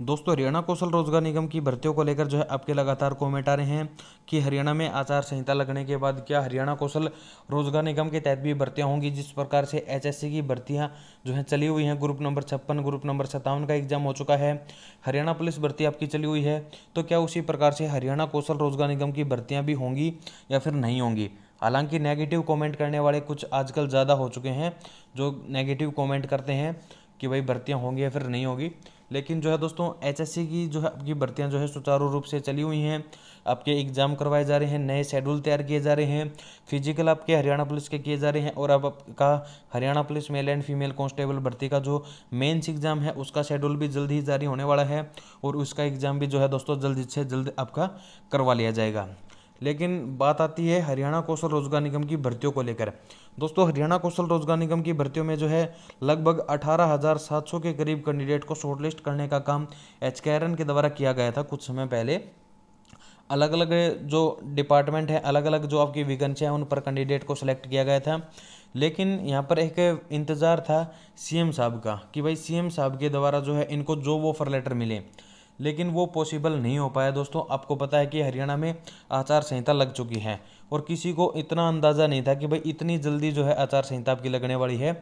दोस्तों हरियाणा कौशल रोजगार निगम की भर्तियों को लेकर जो है आपके लगातार कमेंट आ रहे हैं कि हरियाणा में आचार संहिता लगने के बाद क्या हरियाणा कौशल रोजगार निगम के तहत भी भर्तियां होंगी जिस प्रकार से एचएससी की भर्तियां जो है चली हुई हैं ग्रुप नंबर छप्पन ग्रुप नंबर सत्तावन का एग्जाम हो चुका है हरियाणा पुलिस भर्ती आपकी चली हुई है तो क्या उसी प्रकार से हरियाणा कौशल रोजगार निगम की भर्तियाँ भी होंगी या फिर नहीं होंगी हालांकि नेगेटिव कॉमेंट करने वाले कुछ आजकल ज़्यादा हो चुके हैं जो नेगेटिव कॉमेंट करते हैं कि भाई भर्तियाँ होंगी या फिर नहीं होगी लेकिन जो है दोस्तों एचएससी की जो है आपकी भर्तियाँ जो है सुचारू रूप से चली हुई हैं आपके एग्ज़ाम करवाए जा रहे हैं नए शेड्यूल तैयार किए जा रहे हैं फिजिकल आपके हरियाणा पुलिस के किए जा रहे हैं और अब आपका Haryana police male and female constable भर्ती का जो मेन्स एग्ज़ाम है उसका शेड्यूल भी जल्द ही जारी होने वाला है और उसका एग्ज़ाम भी जो है दोस्तों जल्द से जल्द आपका करवा लिया जाएगा लेकिन बात आती है हरियाणा कौशल रोजगार निगम की भर्तियों को लेकर दोस्तों हरियाणा कौशल रोजगार निगम की भर्तियों में जो है लगभग 18,700 के करीब कैंडिडेट को शॉर्टलिस्ट करने का काम एच के द्वारा किया गया था कुछ समय पहले अलग अलग जो डिपार्टमेंट है अलग अलग जो आपकी वैकेंसियाँ हैं उन पर कैंडिडेट को सिलेक्ट किया गया था लेकिन यहाँ पर एक इंतज़ार था सीएम साहब का कि भाई सीएम साहब के द्वारा जो है इनको जॉब ऑफर लेटर मिले लेकिन वो पॉसिबल नहीं हो पाया दोस्तों आपको पता है कि हरियाणा में आचार संहिता लग चुकी है और किसी को इतना अंदाज़ा नहीं था कि भाई इतनी जल्दी जो है आचार संहिता आपकी लगने वाली है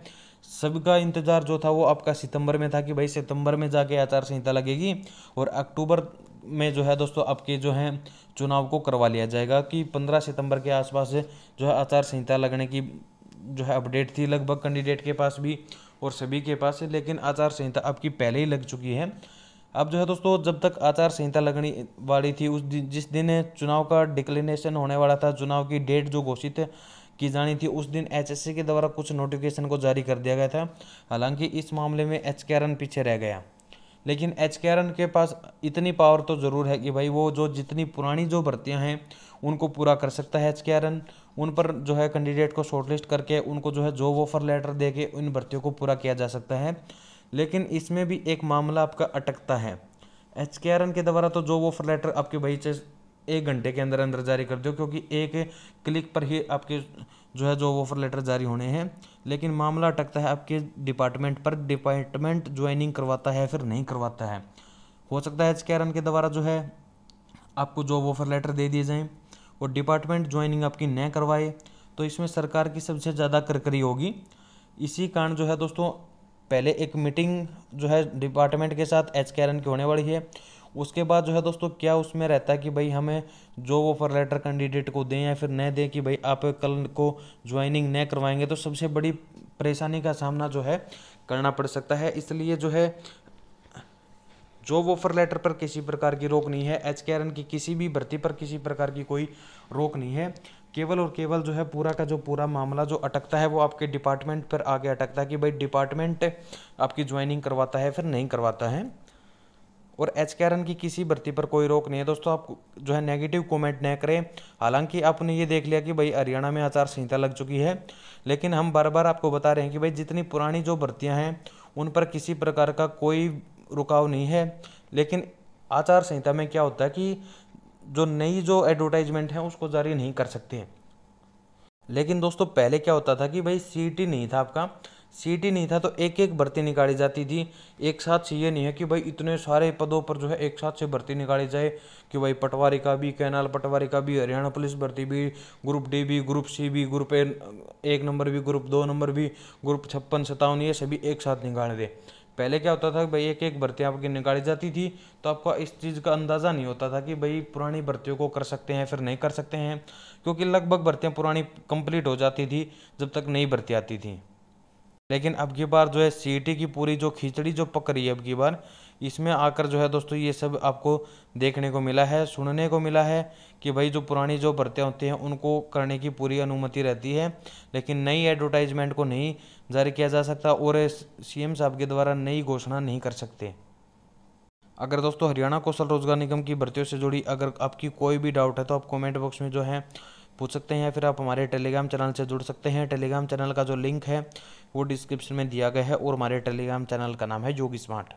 सबका इंतज़ार जो था वो आपका सितंबर में था कि भाई सितंबर में जाके आचार संहिता लगेगी और अक्टूबर में जो है दोस्तों आपके जो है चुनाव को करवा लिया जाएगा कि पंद्रह सितंबर के आसपास जो है आचार संहिता लगने की जो है अपडेट थी लगभग कैंडिडेट के पास भी और सभी के पास लेकिन आचार संहिता आपकी पहले ही लग चुकी है अब जो है दोस्तों जब तक आचार संहिता लगनी वाली थी उस दिन जिस दिन चुनाव का डिक्लिनेशन होने वाला था चुनाव की डेट जो घोषित की जानी थी उस दिन एचएससी के द्वारा कुछ नोटिफिकेशन को जारी कर दिया गया था हालांकि इस मामले में एच पीछे रह गया लेकिन एच के पास इतनी पावर तो ज़रूर है कि भाई वो जो जितनी पुरानी जो भर्तियाँ हैं उनको पूरा कर सकता है एच उन पर जो है कैंडिडेट को शॉर्टलिस्ट करके उनको जो है जॉब ऑफर लेटर दे के उन भर्तियों को पूरा किया जा सकता है लेकिन इसमें भी एक मामला आपका अटकता है एच के आर एन के द्वारा तो जो वो लेटर आपके भाई एक घंटे के अंदर अंदर जारी कर दो क्योंकि एक क्लिक पर ही आपके जो है जो ऑफर लेटर जारी होने हैं लेकिन मामला अटकता है आपके डिपार्टमेंट पर डिपार्टमेंट ज्वाइनिंग करवाता है फिर नहीं करवाता है हो सकता है एच के के द्वारा जो है आपको जॉब ऑफर लेटर दे दिए जाएँ और डिपार्टमेंट ज्वाइनिंग आपकी न करवाए तो इसमें सरकार की सबसे ज़्यादा करकरी होगी इसी कारण जो है दोस्तों पहले एक मीटिंग जो है डिपार्टमेंट के साथ एच के आर एन की होने वाली है उसके बाद जो है दोस्तों क्या उसमें रहता है कि भाई हमें जो वो फर लेटर कैंडिडेट को दें या फिर न दें कि भाई आप कल को ज्वाइनिंग न करवाएंगे तो सबसे बड़ी परेशानी का सामना जो है करना पड़ सकता है इसलिए जो है जो फर लेटर पर किसी प्रकार की रोक नहीं है एच के आर एन की किसी भी भर्ती पर किसी प्रकार की कोई रोक नहीं है केवल और केवल जो है पूरा का जो पूरा मामला जो अटकता है वो आपके डिपार्टमेंट पर आगे अटकता है कि भाई डिपार्टमेंट आपकी ज्वाइनिंग करवाता है फिर नहीं करवाता है और एच कैरन की किसी भर्ती पर कोई रोक नहीं है दोस्तों आप जो है नेगेटिव कमेंट न करें हालांकि आपने ये देख लिया कि भाई हरियाणा में आचार संहिता लग चुकी है लेकिन हम बार बार आपको बता रहे हैं कि भाई जितनी पुरानी जो भर्तियाँ हैं उन पर किसी प्रकार का कोई रुकाव नहीं है लेकिन आचार संहिता में क्या होता है कि जो नई जो एडवर्टाइजमेंट है उसको जारी नहीं कर सकते लेकिन दोस्तों पहले क्या होता था कि भाई सीटी नहीं था आपका सीटी नहीं था तो एक एक भर्ती निकाली जाती थी एक साथ से ये नहीं है कि भाई इतने सारे पदों पर जो है एक साथ से भर्ती निकाली जाए कि भाई पटवारी का भी कैनाल पटवारी का भी हरियाणा पुलिस भर्ती भी ग्रुप डी भी ग्रुप सी भी ग्रुप ए एक नंबर भी ग्रुप दो नंबर भी ग्रुप छप्पन सत्तावन ये सभी एक साथ निकाल दे पहले क्या होता था भाई एक एक भर्ती आपकी निकाली जाती थी तो आपका इस चीज़ का अंदाज़ा नहीं होता था कि भाई पुरानी भर्तियों को कर सकते हैं फिर नहीं कर सकते हैं क्योंकि लगभग भर्तियाँ पुरानी कंप्लीट हो जाती थी जब तक नई भर्ती आती थी लेकिन अब की बार जो है सी की पूरी जो खिचड़ी जो पक रही है अब की बार इसमें आकर जो है दोस्तों ये सब आपको देखने को मिला है सुनने को मिला है कि भाई जो पुरानी जो भर्तियाँ होती हैं उनको करने की पूरी अनुमति रहती है लेकिन नई एडवर्टाइजमेंट को नहीं जारी किया जा सकता और सीएम साहब के द्वारा नई घोषणा नहीं कर सकते अगर दोस्तों हरियाणा कौशल रोजगार निगम की भर्तियों से जुड़ी अगर आपकी कोई भी डाउट है तो आप कॉमेंट बॉक्स में जो है पूछ सकते हैं या फिर आप हमारे टेलीग्राम चैनल से जुड़ सकते हैं टेलीग्राम चैनल का जो लिंक है वो डिस्क्रिप्शन में दिया गया है और हमारे टेलीग्राम चैनल का नाम है योगी स्मार्ट